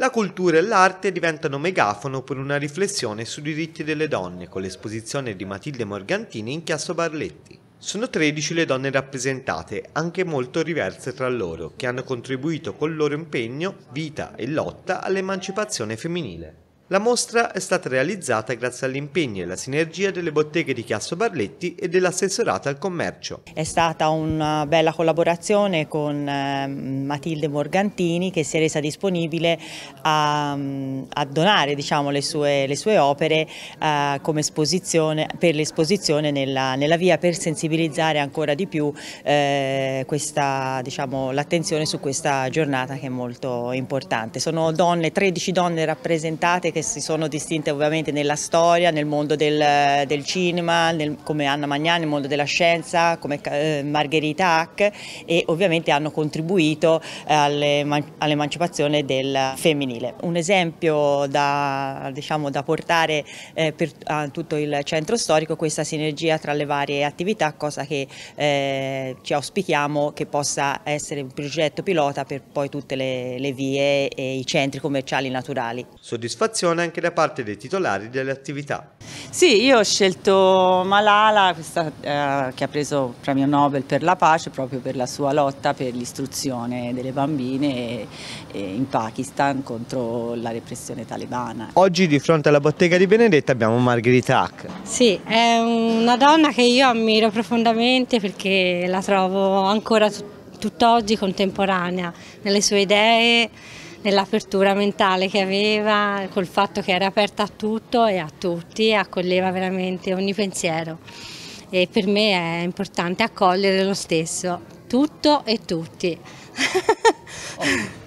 la cultura e l'arte diventano megafono per una riflessione sui diritti delle donne con l'esposizione di Matilde Morgantini in Chiasso Barletti. Sono 13 le donne rappresentate, anche molto diverse tra loro, che hanno contribuito col loro impegno, vita e lotta all'emancipazione femminile. La mostra è stata realizzata grazie all'impegno e alla sinergia delle botteghe di Chiasso Barletti e dell'assessorata al commercio. È stata una bella collaborazione con ehm, Matilde Morgantini che si è resa disponibile a, a donare diciamo, le, sue, le, sue, opere eh, per l'esposizione nella, nella, via per sensibilizzare ancora di più eh, diciamo, l'attenzione su questa giornata che è molto importante. Sono donne, 13 donne rappresentate che si sono distinte ovviamente nella storia, nel mondo del, del cinema, nel, come Anna Magnani, nel mondo della scienza, come eh, Margherita Hack e ovviamente hanno contribuito eh, all'emancipazione del femminile. Un esempio da, diciamo, da portare eh, per tutto il centro storico questa sinergia tra le varie attività, cosa che eh, ci auspichiamo che possa essere un progetto pilota per poi tutte le, le vie e i centri commerciali naturali. Soddisfazione attenzione anche da parte dei titolari delle attività. Sì, io ho scelto Malala, questa, eh, che ha preso il premio Nobel per la pace, proprio per la sua lotta per l'istruzione delle bambine e, e in Pakistan contro la repressione talebana. Oggi di fronte alla bottega di Benedetta abbiamo Margherita Hack. Sì, è una donna che io ammiro profondamente perché la trovo ancora tutt'oggi contemporanea nelle sue idee nell'apertura mentale che aveva, col fatto che era aperta a tutto e a tutti, accoglieva veramente ogni pensiero e per me è importante accogliere lo stesso, tutto e tutti. Oh,